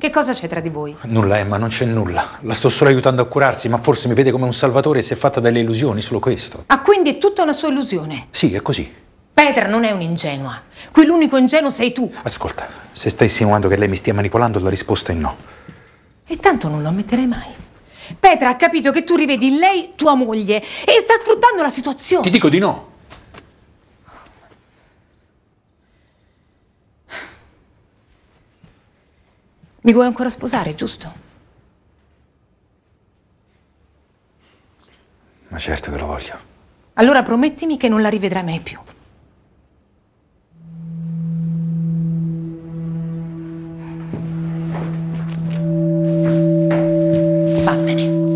Che cosa c'è tra di voi? Nulla, Emma, non c'è nulla. La sto solo aiutando a curarsi, ma forse mi vede come un salvatore e si è fatta delle illusioni, solo questo. Ah, quindi è tutta una sua illusione? Sì, è così. Petra non è un'ingenua. Quell'unico ingenuo sei tu. Ascolta, se stai insinuando che lei mi stia manipolando, la risposta è no. E tanto non lo ammetterei mai. Petra ha capito che tu rivedi in lei tua moglie e sta sfruttando la situazione. Ti dico di no. Mi vuoi ancora sposare, giusto? Ma certo che lo voglio. Allora promettimi che non la rivedrai mai più. Vattene.